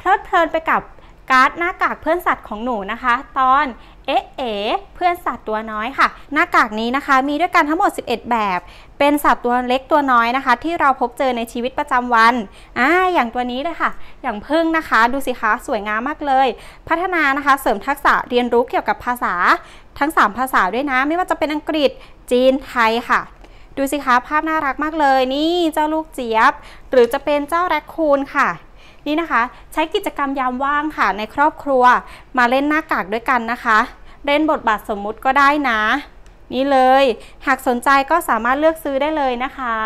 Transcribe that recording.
เพลิดเพลินไปกับการ์ดหน้ากากเพื่อนสัตว์ของหนูนะคะ ตอนเอเอ๋เพื่อนสัตว์ตัวน้อยค่ะ หน้ากากนี้นะคะ มีด้วยกันทั้งหมด 11 แบบ เป็นสัตว์ตัวเล็กตัวน้อยนะคะ ที่เราพบเจอในชีวิตประจำวันอ่าอย่างตัวนี้เลยค่ะ อย่างพึ่งนะคะ ดูสิคะสวยงามมากเลย พัฒนานะคะเสริมทักษะเรียนรู้เกี่ยวกับภาษา ทั้ง3ภาษาด้วยนะไม่ว่าจะเป็นอังกฤษจีนไทยค่ะ ดูสิคะภาพน่ารักมากเลย นี่เจ้าลูกเจี๊ยบ หรือจะเป็นเจ้าแรคคูนค่ะนี่นะคะ ใช้กิจกรรมยามว่างค่ะในครอบครัว มาเล่นหน้ากากด้วยกันนะคะ เล่นบทบาทสมมุติก็ได้นะ นี่เลย หากสนใจก็สามารถเลือกซื้อได้เลยนะคะ